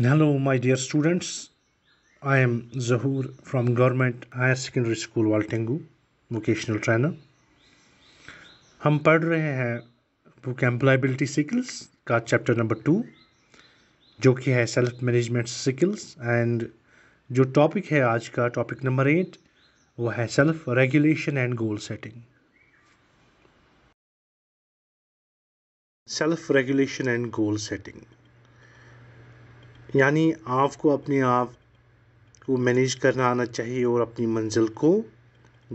Hello, my dear students. I am Zahur from Government Higher Secondary School Waltengu, vocational trainer. हम पढ़ रहे हैं book employability skills का chapter number two जो कि है सेल्फ मैनेजमेंट स्किल्स एंड जो टॉपिक है आज का टॉपिक नंबर एट वो है self regulation and goal setting self regulation and goal setting यानी आपको अपने आप को मैनेज करना आना चाहिए और अपनी मंजिल को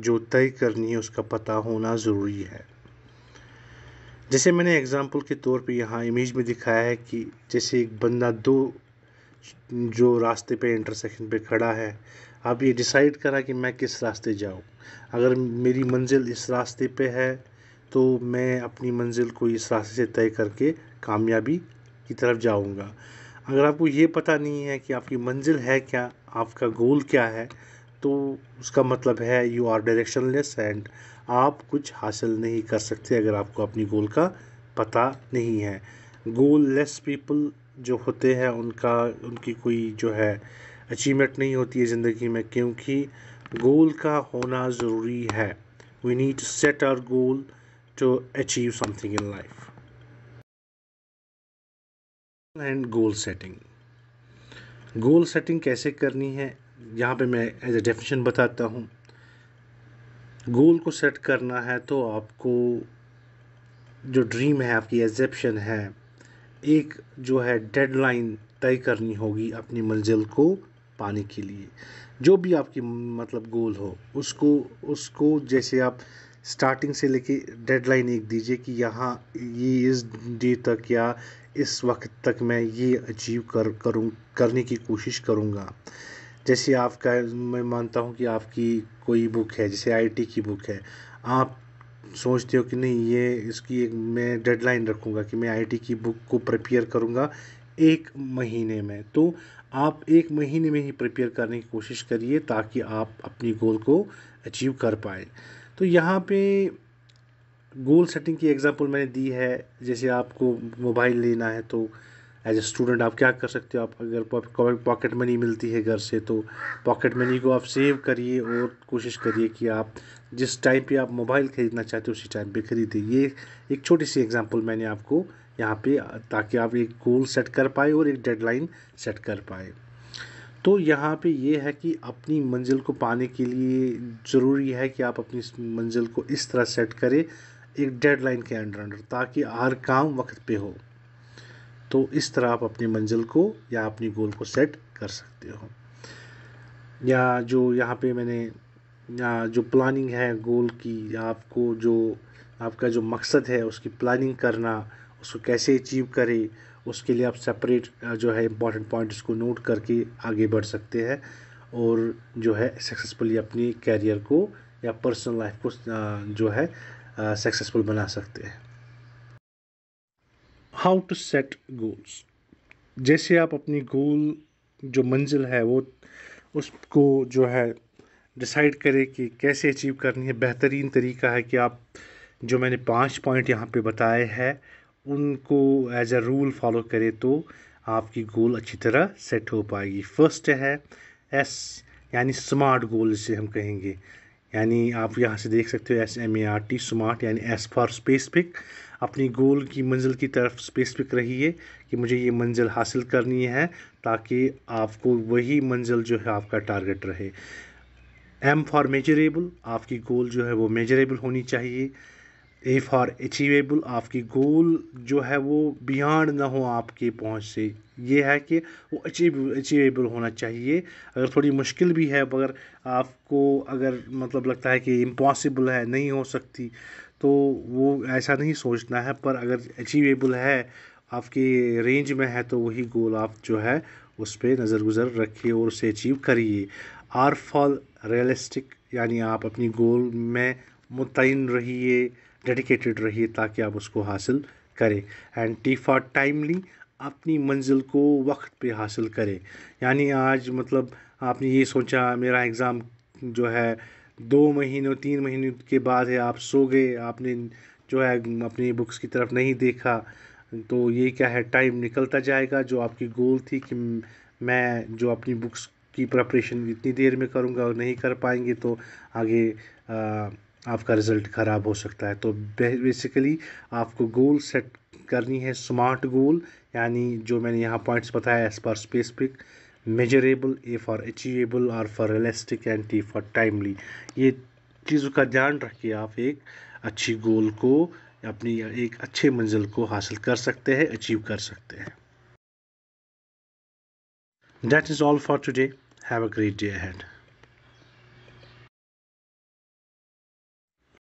जो तय करनी है उसका पता होना ज़रूरी है जैसे मैंने एग्ज़ाम्पल के तौर पे यहाँ इमेज में दिखाया है कि जैसे एक बंदा दो जो रास्ते पे इंटरसेक्शन पे खड़ा है अब ये डिसाइड करा कि मैं किस रास्ते जाऊँ अगर मेरी मंजिल इस रास्ते पे है तो मैं अपनी मंजिल को इस रास्ते से तय करके कामयाबी की तरफ जाऊँगा अगर आपको ये पता नहीं है कि आपकी मंजिल है क्या आपका गोल क्या है तो उसका मतलब है यू आर डायरेक्शनलेस एंड आप कुछ हासिल नहीं कर सकते अगर आपको अपनी गोल का पता नहीं है गोल लेस पीपल जो होते हैं उनका उनकी कोई जो है अचीवमेंट नहीं होती है ज़िंदगी में क्योंकि गोल का होना ज़रूरी है we need set our goal to achieve something in life and goal setting goal setting कैसे करनी है यहाँ पे मैं एज ए डेफिनेशन बताता हूँ गोल को सेट करना है तो आपको जो ड्रीम है आपकी एजेप्शन है एक जो है डेडलाइन तय करनी होगी अपनी मंजिल को पाने के लिए जो भी आपकी मतलब गोल हो उसको उसको जैसे आप स्टार्टिंग से लेके डेडलाइन एक दीजिए कि यहाँ ये इस डे तक या इस वक्त तक मैं ये अचीव कर करूँ करने की कोशिश करूँगा जैसे आपका मैं मानता हूँ कि आपकी कोई बुक है जैसे आईटी की बुक है आप सोचते हो कि नहीं ये इसकी एक मैं डेडलाइन रखूँगा कि मैं आईटी की बुक को प्रिपेयर करूँगा एक महीने में तो आप एक महीने में ही प्रिपेयर करने की कोशिश करिए ताकि आप अपनी गोल को अचीव कर पाए तो यहाँ पे गोल सेटिंग की एग्ज़ाम्पल मैंने दी है जैसे आपको मोबाइल लेना है तो एज ए स्टूडेंट आप क्या कर सकते हो आप अगर पॉकेट मनी मिलती है घर से तो पॉकेट मनी को आप सेव करिए और कोशिश करिए कि आप जिस टाइम पे आप मोबाइल ख़रीदना चाहते हो उसी टाइम पे ख़रीदिए ये एक छोटी सी एग्जांपल मैंने आपको यहाँ पे ताकि आप एक गोल सेट कर पाए और एक डेडलाइन सेट कर पाए तो यहाँ पे ये है कि अपनी मंजिल को पाने के लिए ज़रूरी है कि आप अपनी मंजिल को इस तरह सेट करें एक डेडलाइन के अंडर अंडर ताकि हर काम वक्त पे हो तो इस तरह आप अपनी मंजिल को या अपनी गोल को सेट कर सकते हो या जो यहाँ पे मैंने या जो प्लानिंग है गोल की या आपको जो आपका जो मकसद है उसकी प्लानिंग करना उसको कैसे अचीव करें उसके लिए आप सेपरेट जो है इम्पॉर्टेंट पॉइंट्स को नोट करके आगे बढ़ सकते हैं और जो है सक्सेसफुली अपनी कैरियर को या पर्सनल लाइफ को जो है सक्सेसफुल बना सकते हैं हाउ टू सेट गोल्स जैसे आप अपनी गोल जो मंजिल है वो उसको जो है डिसाइड करें कि कैसे अचीव करनी है बेहतरीन तरीका है कि आप जो मैंने पांच पॉइंट यहाँ पे बताए हैं उनको एज अ रूल फॉलो करें तो आपकी गोल अच्छी तरह सेट हो पाएगी फर्स्ट है एस यानी स्मार्ट गोल जिसे हम कहेंगे यानी आप यहाँ से देख सकते हो S M A R T smart यानी एस फॉर स्पेसिफिक अपनी गोल की मंजिल की तरफ स्पेसिफिक रहिए कि मुझे ये मंजिल हासिल करनी है ताकि आपको वही मंजिल जो है आपका टारगेट रहे एम फॉर मेजरेबल आपकी गोल जो है वो मेजरेबल होनी चाहिए ए फॉर अचीवेबल आपकी गोल जो है वो बियॉन्ड ना हो आपके पहुंच से ये है कि वो अचीव अचीवेबल होना चाहिए अगर थोड़ी मुश्किल भी है अगर आपको अगर मतलब लगता है कि इम्पॉसिबल है नहीं हो सकती तो वो ऐसा नहीं सोचना है पर अगर अचीवेबल है आपके रेंज में है तो वही गोल आप जो है उस पर नज़रगुजर रखिए और उसे अचीव करिए आर फॉल रियलिस्टिक यानी आप अपनी गोल में मुतिन रहिए डेडिकेटेड रहिए ताकि आप उसको हासिल करें एंड टीफा टाइमली अपनी मंजिल को वक्त पे हासिल करें यानी आज मतलब आपने ये सोचा मेरा एग्ज़ाम जो है दो महीनों तीन महीने के बाद है आप सो गए आपने जो है अपनी बुक्स की तरफ नहीं देखा तो ये क्या है टाइम निकलता जाएगा जो आपकी गोल थी कि मैं जो अपनी बुक्स की प्रपरेशन इतनी देर में करूँगा और नहीं कर पाएंगे तो आगे आ, आपका रिज़ल्ट ख़राब हो सकता है तो बेसिकली आपको गोल सेट करनी है स्मार्ट गोल यानी जो मैंने यहाँ पॉइंट्स बताया एज पर specific measurable A for achievable R for realistic and T for timely ये चीज़ों का ध्यान रखिए आप एक अच्छी गोल को अपनी एक अच्छे मंजिल को हासिल कर सकते हैं अचीव कर सकते हैं that is all for today have a great day had